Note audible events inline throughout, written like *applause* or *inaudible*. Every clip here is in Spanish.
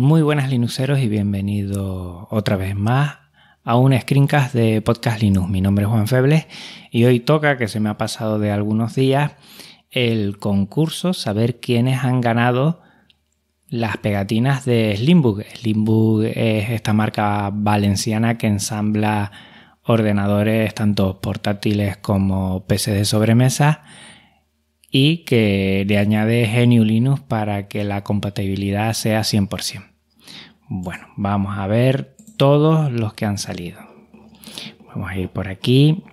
Muy buenas Linuxeros y bienvenido otra vez más a un screencast de Podcast Linux. Mi nombre es Juan Febles y hoy toca, que se me ha pasado de algunos días, el concurso, saber quiénes han ganado las pegatinas de Slimbook. Slimbook es esta marca valenciana que ensambla ordenadores tanto portátiles como PC de sobremesa y que le añade GNU Linux para que la compatibilidad sea 100%. Bueno, vamos a ver todos los que han salido. Vamos a ir por aquí.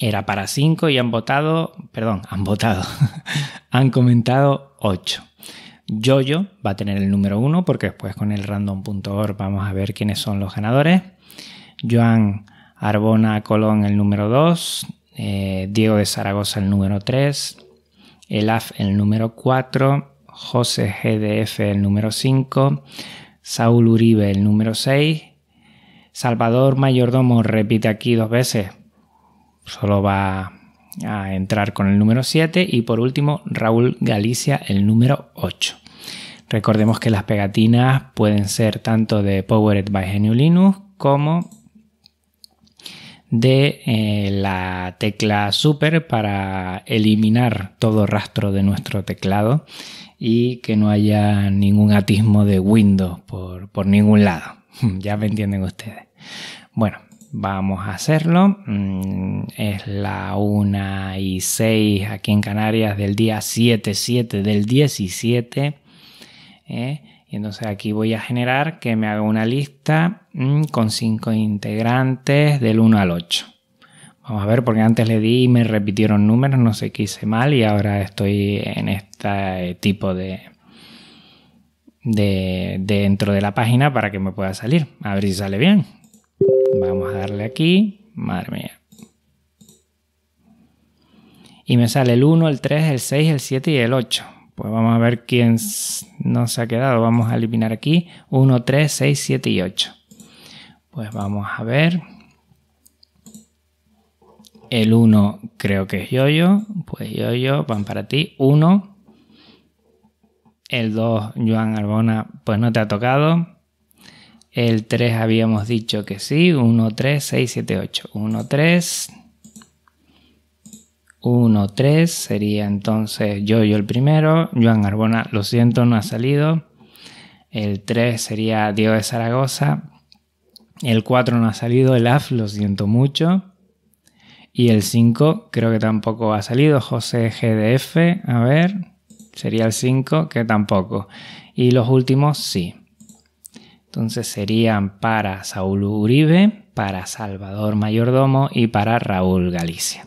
Era para 5 y han votado, perdón, han votado, *laughs* han comentado 8. yo va a tener el número 1 porque después con el random.org vamos a ver quiénes son los ganadores. Joan Arbona Colón el número 2, eh, Diego de Zaragoza el número 3, Elaf el número 4, José GDF el número 5, Saúl Uribe el número 6, Salvador Mayordomo repite aquí dos veces, solo va a entrar con el número 7 y por último Raúl Galicia el número 8. Recordemos que las pegatinas pueden ser tanto de Powered by GNU Linux como de eh, la tecla super para eliminar todo rastro de nuestro teclado y que no haya ningún atismo de Windows por, ningún lado. *laughs* ya me entienden ustedes. Bueno, vamos a hacerlo. Mm, es la 1 y 6 aquí en Canarias del día 7-7 del 17. Y entonces aquí voy a generar que me haga una lista mm, con 5 integrantes del 1 al 8. Vamos a ver, porque antes le di y me repitieron números, no sé qué hice mal y ahora estoy en este tipo de, de, de dentro de la página para que me pueda salir. A ver si sale bien. Vamos a darle aquí. Madre mía. Y me sale el 1, el 3, el 6, el 7 y el 8. Pues vamos a ver quién nos ha quedado. Vamos a eliminar aquí 1, 3, 6, 7 y 8. Pues vamos a ver. El 1 creo que es Yo-Yo. Pues Yo-Yo, van para ti. 1. El 2, Joan Arbona, pues no te ha tocado. El 3 habíamos dicho que sí. 1, 3, 6, 7, 8. 1, 3, 1, 3 sería entonces yo, yo el primero, Joan Arbona, lo siento, no ha salido. El 3 sería Diego de Zaragoza. El 4 no ha salido, el AF, lo siento mucho. Y el 5 creo que tampoco ha salido, José GDF, a ver, sería el 5 que tampoco. Y los últimos sí. Entonces serían para Saúl Uribe, para Salvador Mayordomo y para Raúl Galicia.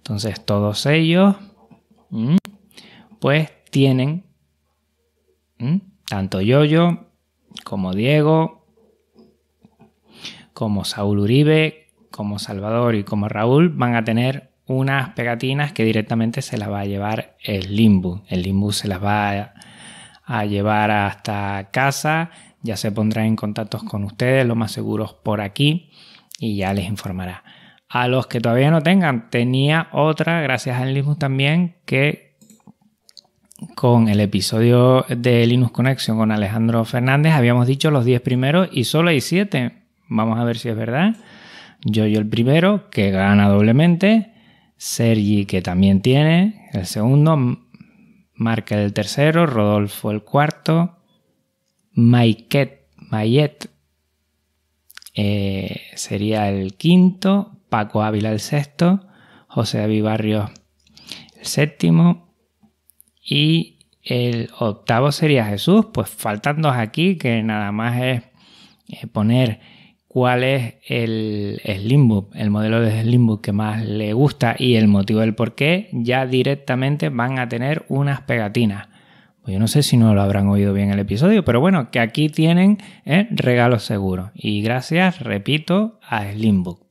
Entonces todos ellos mm, pues tienen mm, tanto Yoyo como Diego, como Saúl Uribe, como Salvador y como Raúl van a tener unas pegatinas que directamente se las va a llevar el limbo. El limbo se las va a, llevar hasta casa, ya se pondrá en contacto con ustedes, lo más seguros por aquí, y ya les informará. A los que todavía no tengan, tenía otra, gracias a Linux también, que con el episodio de Linux Connection con Alejandro Fernández habíamos dicho los 10 primeros y solo hay 7. Vamos a ver si es verdad. Yo, yo el primero, que gana doblemente. Sergi, que también tiene. El segundo. Marca el tercero. Rodolfo el cuarto. Maiket, Mayet eh, sería el quinto. Paco Ávila el sexto, José David Barrios el séptimo y el octavo sería Jesús, pues faltando aquí que nada más es eh, poner cuál es el Slimbook, el modelo de Slimbook que más le gusta y el motivo del por qué, ya directamente van a tener unas pegatinas. Pues yo no sé si no lo habrán oído bien el episodio, pero bueno, que aquí tienen ¿eh? regalos seguros. Y gracias, repito, a Slimbook.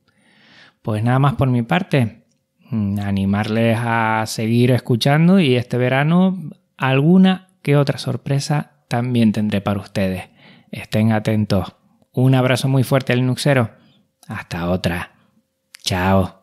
Pues nada más por mi parte, mm, animarles a seguir escuchando y este verano alguna que otra sorpresa también tendré para ustedes. Estén atentos. Un abrazo muy fuerte, Linuxero. Hasta otra. Chao.